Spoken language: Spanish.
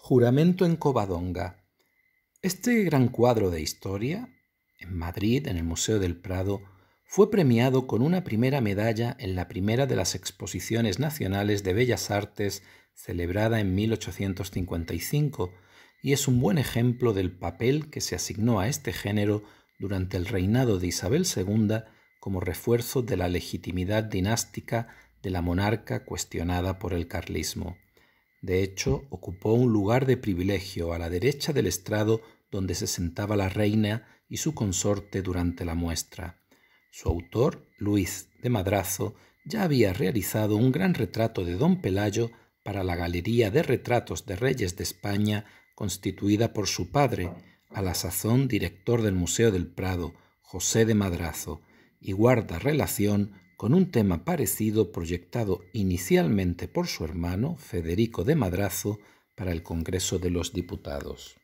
Juramento en Covadonga. Este gran cuadro de historia, en Madrid, en el Museo del Prado, fue premiado con una primera medalla en la primera de las exposiciones nacionales de Bellas Artes celebrada en 1855 y es un buen ejemplo del papel que se asignó a este género durante el reinado de Isabel II como refuerzo de la legitimidad dinástica de la monarca cuestionada por el carlismo. De hecho, ocupó un lugar de privilegio a la derecha del estrado donde se sentaba la reina y su consorte durante la muestra. Su autor, Luis de Madrazo, ya había realizado un gran retrato de don Pelayo para la Galería de Retratos de Reyes de España constituida por su padre, a la sazón director del Museo del Prado, José de Madrazo, y guarda relación con un tema parecido proyectado inicialmente por su hermano, Federico de Madrazo, para el Congreso de los Diputados.